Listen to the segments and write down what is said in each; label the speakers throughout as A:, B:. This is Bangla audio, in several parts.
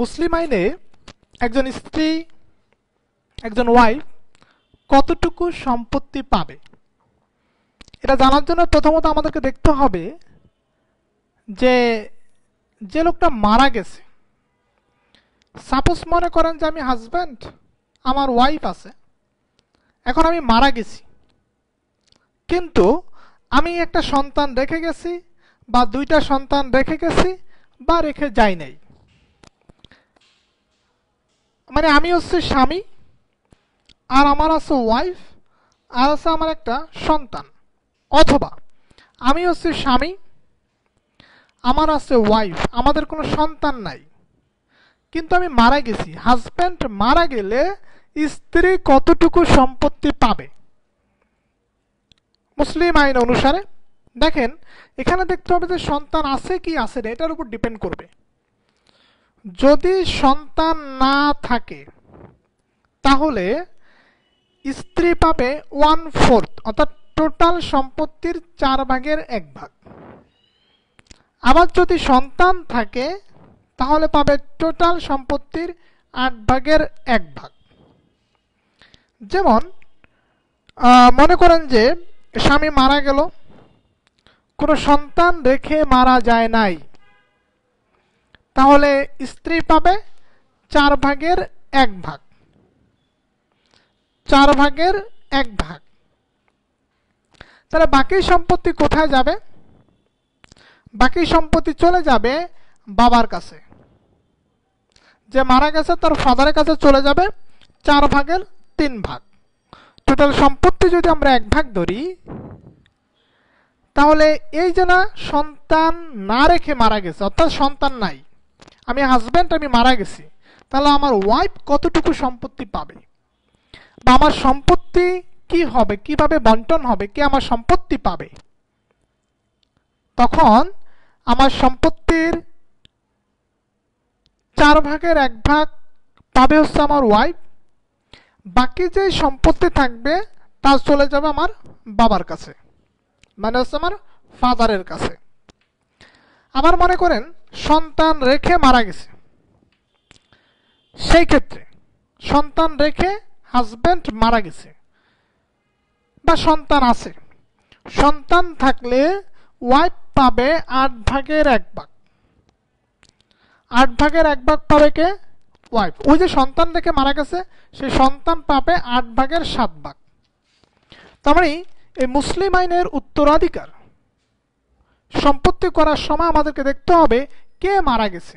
A: মুসলিম আইনে একজন স্ত্রী একজন ওয়াইফ কতটুকু সম্পত্তি পাবে এটা জানার জন্য প্রথমত আমাদেরকে দেখতে হবে যে যে লোকটা মারা গেছে সাপোজ মনে করেন যে আমি হাজব্যান্ড আমার ওয়াইফ আছে এখন আমি মারা গেছি কিন্তু আমি একটা সন্তান রেখে গেছি বা দুইটা সন্তান রেখে গেছি বা রেখে যাই নাই মানে আমি হচ্ছে স্বামী আর আমার আছে ওয়াইফ আর আছে আমার একটা সন্তান অথবা আমি হচ্ছে স্বামী আমার আছে ওয়াইফ আমাদের কোনো সন্তান নাই কিন্তু আমি মারা গেছি হাজব্যান্ড মারা গেলে স্ত্রী কতটুকু সম্পত্তি পাবে মুসলিম আইন অনুসারে দেখেন এখানে দেখতে হবে যে সন্তান আছে কি আছে না এটার উপর ডিপেন্ড করবে যদি সন্তান না থাকে তাহলে স্ত্রী পাবে ওয়ান ফোর্থ অর্থাৎ টোটাল সম্পত্তির চার ভাগের এক ভাগ আবার যদি সন্তান থাকে তাহলে পাবে টোটাল সম্পত্তির আট ভাগের এক ভাগ যেমন মনে করেন যে স্বামী মারা গেল কোনো সন্তান রেখে মারা যায় নাই তাহলে স্ত্রী পাবে চার ভাগের এক ভাগ চার ভাগের এক ভাগ তাহলে বাকি সম্পত্তি কোথায় যাবে বাকি সম্পত্তি চলে যাবে বাবার কাছে যে মারা গেছে তার ফাদারের কাছে চলে যাবে চার ভাগের তিন ভাগ টোটাল সম্পত্তি যদি আমরা এক ভাগ ধরি তাহলে এই যে না সন্তান না রেখে মারা গেছে অর্থাৎ সন্তান নাই আমি হাজব্যান্ড আমি মারা গেছি তাহলে আমার ওয়াইফ কতটুকু সম্পত্তি পাবে বা আমার সম্পত্তি কি হবে কিভাবে বন্টন হবে কে আমার সম্পত্তি পাবে তখন আমার সম্পত্তির চার ভাগের এক ভাগ পাবে হচ্ছে আমার ওয়াইফ বাকি যে সম্পত্তি থাকবে তা চলে যাবে আমার বাবার কাছে মানে হচ্ছে আমার ফাদারের কাছে আবার মনে করেন সন্তান রেখে মারা গেছে সেই ক্ষেত্রে সন্তান রেখে হাজব্যান্ড মারা গেছে বা সন্তান আছে সন্তান থাকলে ওয়াইফ পাবে আট ভাগের এক ভাগ আট ভাগের এক ভাগ পাবে কে ওয়াইফ ওই যে সন্তান রেখে মারা গেছে সেই সন্তান পাবে আট ভাগের সাত ভাগ তার মানে এই মুসলিম আইনের উত্তরাধিকার সম্পত্তি করার সময় আমাদেরকে দেখতে হবে কে মারা গেছে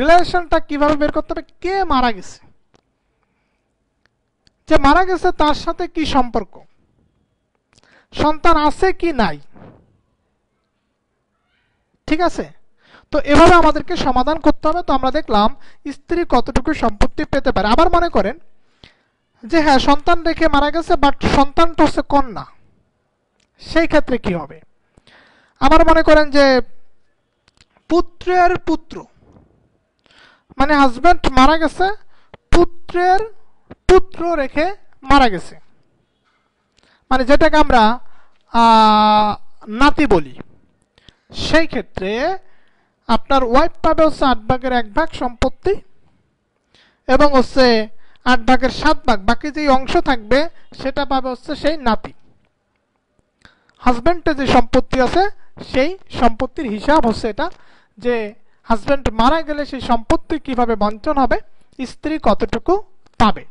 A: রিলেশনটা কিভাবে বের করতে হবে কে মারা গেছে যে মারা গেছে তার সাথে কি সম্পর্ক সন্তান আছে কি নাই ঠিক আছে তো এভাবে আমাদেরকে সমাধান করতে হবে তো আমরা দেখলাম স্ত্রী কতটুকু সম্পত্তি পেতে পারে আবার মনে করেন যে হ্যাঁ সন্তান রেখে মারা গেছে বাট সন্তানটা হচ্ছে কন্যা সেই ক্ষেত্রে কি হবে আবার মনে করেন যে পুত্রের পুত্র মানে হাজব্যান্ড মারা গেছে পুত্রের পুত্র রেখে মারা গেছে মানে যেটাকে আমরা নাতি বলি সেই ক্ষেত্রে আপনার ওয়াইফ পাবে হচ্ছে আট ভাগের এক ভাগ সম্পত্তি এবং হচ্ছে আট ভাগের সাত ভাগ বাকি যে অংশ থাকবে সেটা পাবে হচ্ছে সেই নাতি হাজব্যান্ডের যে সম্পত্তি আছে সেই সম্পত্তির হিসাব হচ্ছে এটা যে হাজব্যান্ড মারা গেলে সেই সম্পত্তি কিভাবে বঞ্চন হবে স্ত্রী কতটুকু পাবে